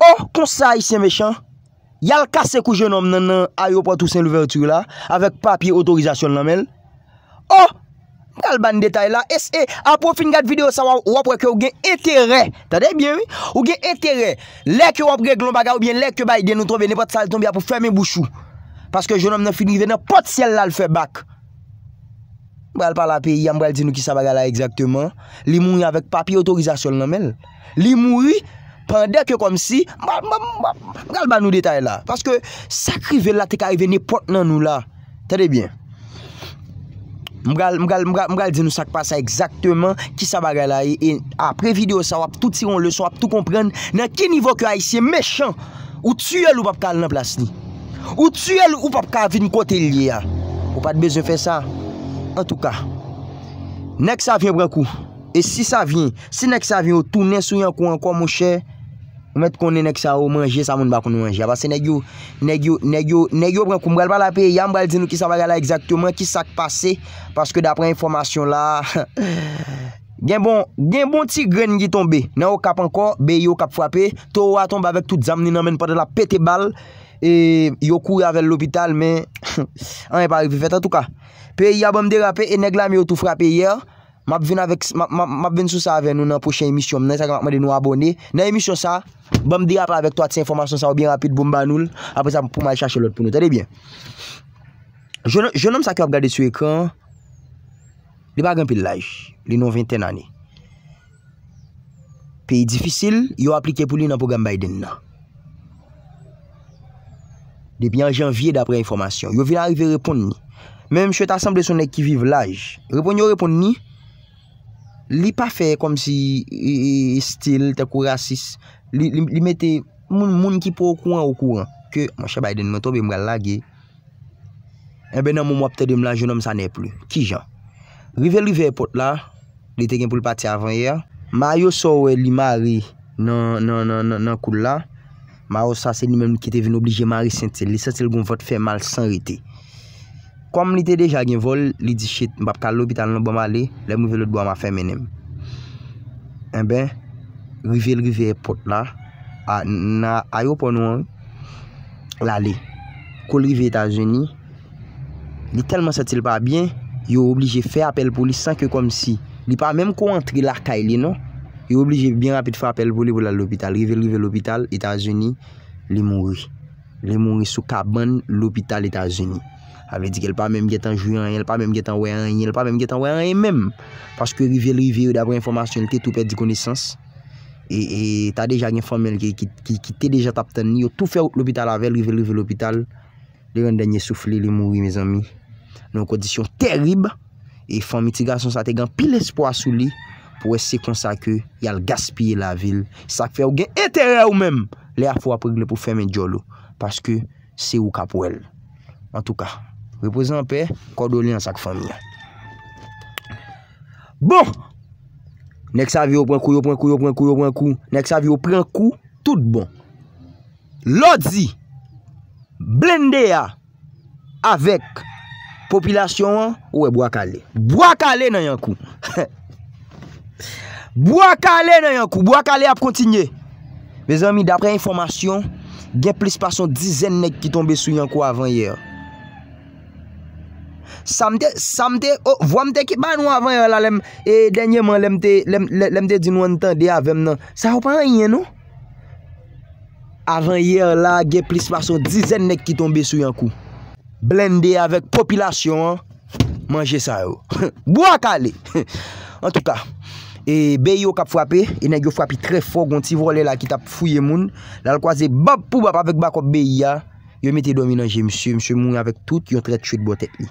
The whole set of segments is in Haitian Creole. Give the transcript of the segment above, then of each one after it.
Oh, konsa yi se mechan. Yal kase kou jenom nan nan ayo patousen l'ouverture oh, la. Avèk papye otorizasyon nan men. Oh, mwen al ban detay la. Ese, apou fin gade video sa wap wèk yo ou gen etere. Tade bien wè? Ou gen etere. Lèk yo wap wèk glon baga ou bien lèk yo bayi den nou tro venè pat salton biya pou fèmè bouchou. Paske jenom nan fini venè pat sèl la l'fè bak. Mwen al pala peyi, mwen al di nou ki sa baga la ekzaktèman. Li moun yi avèk papye otorizasyon nan men. Li moun yi. pandèk yo kom si, mgal ban nou detay la, paske sakri vel la te karive ne pot nan nou la, tede bien, mgal, mgal, mgal, mgal, mgal di nou sak pa sa ekzakteman, ki sa bagay la, apre video sa wap, tou tiron le so, wap tou kompren, nan ki nivou ki a yisi mechan, ou tsyel ou pap kal nan plas li, ou tsyel ou pap kal vin kote li ya, ou pat beze fè sa, an tou ka, nek sa vyen brekou, e si sa vyen, si nek sa vyen ou tou nesou yankou an kwa mou chè, Met konnen ek sa ou manje, sa moun bakon nou manje Abase negyo, negyo, negyo, negyo Pren kou mbrel pa la pe, yam mbrel di nou ki sa va gala Eksaktouman ki sak pase Paske dapre informasyon la Gen bon, gen bon ti gren Ngi tombe, nan ou kap anko Be yo kap fwap e, to ou atombe avek tout zam Ni namen padan la pete bal E yo kou yare l lopital men An e pa revivete an tou ka Pe yabam derape, e neglam yo tou fwap e yer M ap ven sou sa ven nou nan pochè emisyon. M nan sa akman de nou abone. Nan emisyon sa, bom dey apre avek to atse informasyon sa ou bien rapide, boum banoul, apre sa pouman e chache lout pou nou. Tade bien. Jounom sa ki ap gade sou ekon, li bagan pe l'aj. Li nou 21 ane. Pe yi difisil, yo aplike pou li nan program Biden nan. Depi an janvye dapre informasyon. Yo vina arrive repond ni. Men m chwe ta samble son ek ki vive l'aj. Repond yo repond ni, Li pa fe kom si stil, te kou rasis, li mette moun ki pou kouan ou kouan. Ke, mwen che bayden, mwen tobe mwen lage, ebe eh nan moun wapte dem la, jounan mwen sa ne pli. Ki jan? Rive live epot la, li te gen pou l pati avan ya, ma yo so we li mari nan kou la, ma yo sa se li men mwen ki te ven oblije mari sentel, li sentel goun vote fe mal san rete. Kom li te deja gen vol, li di chet mbap ka l'hôpital nan boma li, le mouvelot boma femenem. En eh ben, rive l'rive e pot la, a yo ponon lale, ko l'rive Etasouni, li telman satil pa bien, yo oblije fe apel pou li sanke kom si. Li pa menm ko antri l'arkay li nou, yo oblije bien rapid fè apel pou li pou l'hôpital. Rive l'rive l'hôpital Etasouni, li mouri. Li mouri sou kaban l'hôpital Etasouni. Ave di ke l pa mèm ge tan juyanyen, l pa mèm ge tan wèyanyen, l pa mèm ge tan wèyanyen mèm. Paske rive l rive yo e d'abre informasyon, l te tou pèd di kounesans. E, e ta deja gen fòmèl ki te deja tapten ni yo tou fè out l opital avèl, rive l rive l opital. Lè yon dè nye soufli, lè moui mèz amy. Non kondisyon terib. E fòmè ti ga son sa te gan pil espò asou li. Pwè se konsa ke yal gaspye la vil. Sak fè ou gen enterè ou mèm. Lè a fò apregne pou fè men djolo. Paske se ou kap Reprezenpe kodoli an sak fanyan. Bon. Nek sa vi yo pren kou, yo pren kou, yo pren kou, yo pren kou. Nek sa vi yo pren kou, tout bon. Lodzi. Blende ya. Avèk. Popilasyon an, ouè bo akale. Bo akale nan yon kou. Bo akale nan yon kou. Bo akale ap kontinye. Vezan mi, dapre informasyon, gen plis pasyon dizen nek ki tombe sou yon kou avan yè an. Samte, samte, o, oh, vwamte ki ba nou avan yon la lem E denye man lemte, lemte dinwantan de avan nan Sa wapan yon nou Avan yon la, ge plis pason dizen nek ki tombe sou yon kou Blende avek popilasyon Mange sa yo Bou akale En tout ka E beyo kap fwapi, e negyo fwapi tre fwo gonti vwole la ki tap fwoye moun Dal kwa ze bab pou bab avek bakop beya Yo meti do minanji msye, msye moun avèk tout yo tret chwit botet li.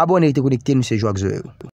Abone li te konik ten mse jo ak zowe ou pou.